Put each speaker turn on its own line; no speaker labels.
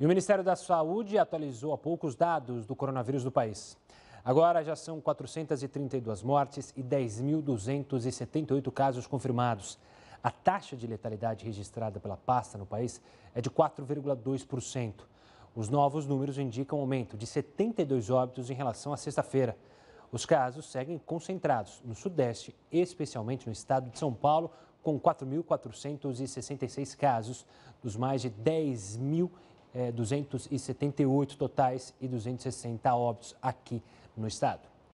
E o Ministério da Saúde atualizou há pouco os dados do coronavírus do país. Agora já são 432 mortes e 10.278 casos confirmados. A taxa de letalidade registrada pela pasta no país é de 4,2%. Os novos números indicam um aumento de 72 óbitos em relação à sexta-feira. Os casos seguem concentrados no Sudeste, especialmente no estado de São Paulo, com 4.466 casos, dos mais de 10 mil 278 é, totais e 260 óbitos aqui no estado.